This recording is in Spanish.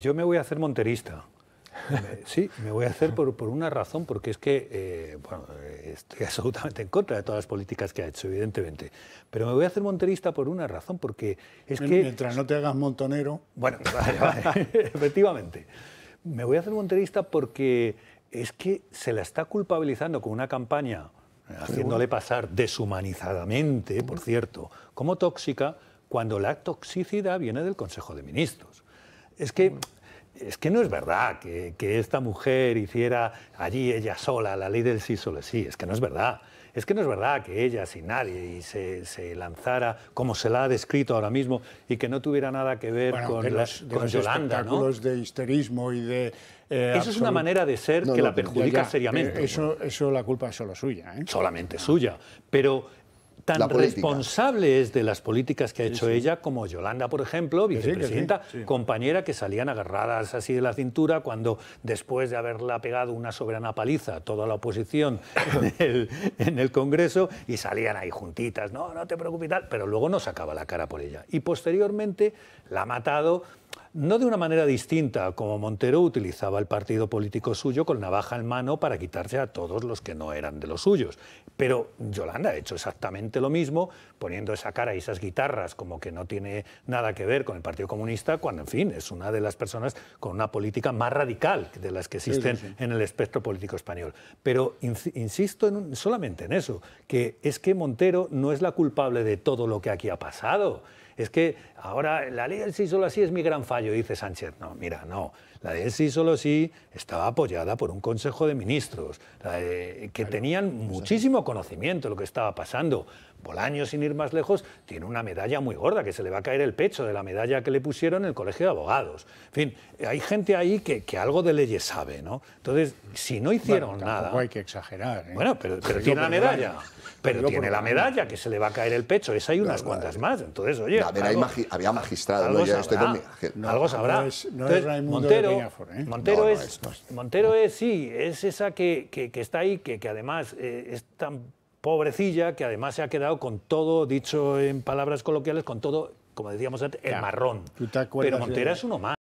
Yo me voy a hacer monterista. Sí, me voy a hacer por, una razón, porque es que eh, bueno, eh, estoy absolutamente en contra de todas las políticas que ha hecho, evidentemente. Pero me voy a hacer monterista por una razón, porque es que... Mientras no te hagas montonero. Bueno, vale, efectivamente. Me voy a hacer monterista porque es que se la está culpabilizando con una campaña, eh, haciéndole pasar deshumanizadamente, por cierto, como tóxica, cuando la toxicidad viene del Consejo de Ministros es que es que no es verdad que, esta mujer hiciera allí ella sola la ley del sí solo sí, es que no es verdad. Es que no es verdad que ella sin nadie se, lanzara como se la ha descrito ahora mismo y que no tuviera nada que ver con, los, de con los de histerismo y de eh, eso es una manera de ser que la perjudica seriamente. Eh, eso, eso la culpa es solo suya. ¿eh? Solamente suya. Pero tan responsable es de las políticas que ha hecho ella como Yolanda, por ejemplo, vicepresidenta, compañera que salían agarradas así de la cintura cuando después de haberla pegado una soberana paliza a toda la oposición en el, Congreso y salían ahí juntitas, no, no te preocupes tal, pero luego no sacaba la cara por ella. Y posteriormente la ha matado no de una manera distinta, como Montero utilizaba el partido político suyo con navaja en mano para quitarse a todos los que no eran de los suyos. Pero Yolanda ha hecho exactamente lo mismo, poniendo esa cara y esas guitarras como que no tiene nada que ver con el Partido Comunista, cuando, en fin, es una de las personas con una política más radical de las que existen en el espectro político español. Pero insisto en solamente en eso, que es que Montero no es la culpable de todo lo que aquí ha pasado es que ahora la ley del sí solo así es mi gran fallo, dice Sánchez. No, mira, no. La ley del sí solo sí estaba apoyada por un Consejo de Ministros, que tenían muchísimo conocimiento de lo que estaba pasando. Bolaño, sin ir más lejos, tiene una medalla muy gorda, que se le va a caer el pecho de la medalla que le pusieron en el Colegio de Abogados. En fin, hay gente ahí que, algo de leyes sabe, ¿no? Entonces, si no hicieron bueno, nada... hay que exagerar. ¿eh? Bueno, pero, pero tiene la medalla. Pero tiene la medalla, que se le va a caer el pecho. Esa hay unas cuantas más. Entonces, oye. había magistrado. Algo ya sabrá. Es, Montero, ¿eh? Montero, es, Montero es, sí, es esa que, que, está ahí, que, que además eh, es tan pobrecilla que además se ha quedado con todo, dicho en palabras coloquiales, con todo, como decíamos antes, el marrón. Pero Montero es uno más.